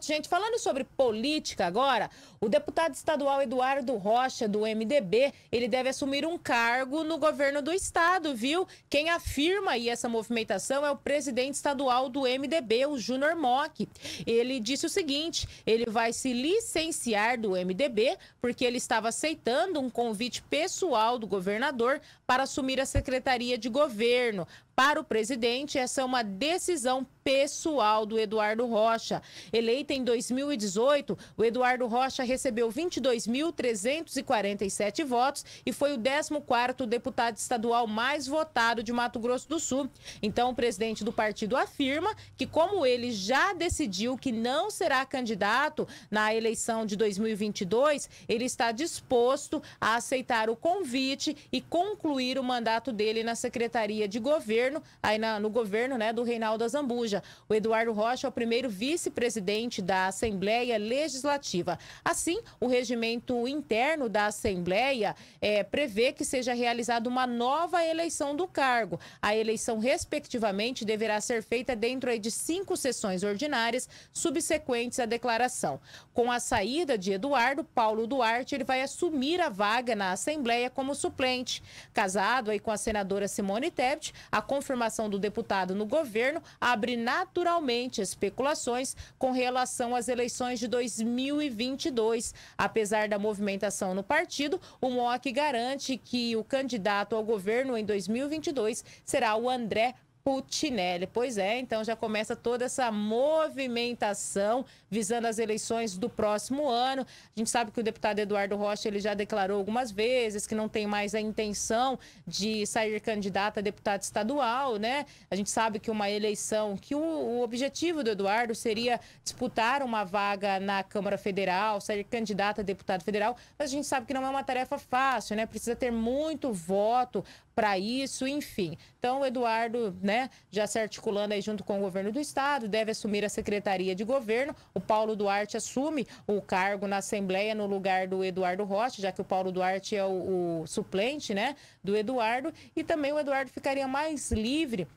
Gente, falando sobre política agora, o deputado estadual Eduardo Rocha, do MDB, ele deve assumir um cargo no governo do estado, viu? Quem afirma aí essa movimentação é o presidente estadual do MDB, o Júnior Mock. Ele disse o seguinte: ele vai se licenciar do MDB porque ele estava aceitando um convite pessoal do governador para assumir a secretaria de governo. Para o presidente, essa é uma decisão pessoal do Eduardo Rocha. Eleito em 2018, o Eduardo Rocha recebeu 22.347 votos e foi o 14º deputado estadual mais votado de Mato Grosso do Sul. Então, o presidente do partido afirma que como ele já decidiu que não será candidato na eleição de 2022, ele está disposto a aceitar o convite e concluir o mandato dele na Secretaria de Governo governo, aí na, no governo né, do Reinaldo Azambuja. O Eduardo Rocha é o primeiro vice-presidente da Assembleia Legislativa. Assim, o regimento interno da Assembleia é, prevê que seja realizada uma nova eleição do cargo. A eleição, respectivamente, deverá ser feita dentro de cinco sessões ordinárias subsequentes à declaração. Com a saída de Eduardo, Paulo Duarte ele vai assumir a vaga na Assembleia como suplente. Casado aí com a senadora Simone Tebet, a confirmação do deputado no governo abre naturalmente especulações com relação às eleições de 2022. Apesar da movimentação no partido, o MOC garante que o candidato ao governo em 2022 será o André Putinelli. Pois é, então já começa toda essa movimentação visando as eleições do próximo ano. A gente sabe que o deputado Eduardo Rocha ele já declarou algumas vezes que não tem mais a intenção de sair candidato a deputado estadual, né? A gente sabe que uma eleição, que o, o objetivo do Eduardo seria disputar uma vaga na Câmara Federal, sair candidato a deputado federal, mas a gente sabe que não é uma tarefa fácil, né? Precisa ter muito voto para isso, enfim. Então, o Eduardo, né? já se articulando aí junto com o governo do estado, deve assumir a secretaria de governo. O Paulo Duarte assume o cargo na Assembleia no lugar do Eduardo Rocha, já que o Paulo Duarte é o, o suplente, né, do Eduardo, e também o Eduardo ficaria mais livre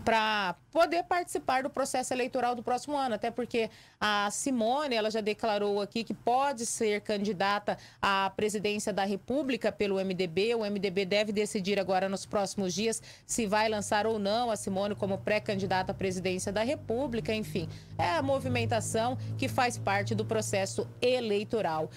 para poder participar do processo eleitoral do próximo ano, até porque a Simone, ela já declarou aqui que pode ser candidata à presidência da República pelo MDB. O MDB deve decidir agora nos próximos dias se vai lançar ou não a Simone como pré-candidata à presidência da República, enfim. É a movimentação que faz parte do processo eleitoral.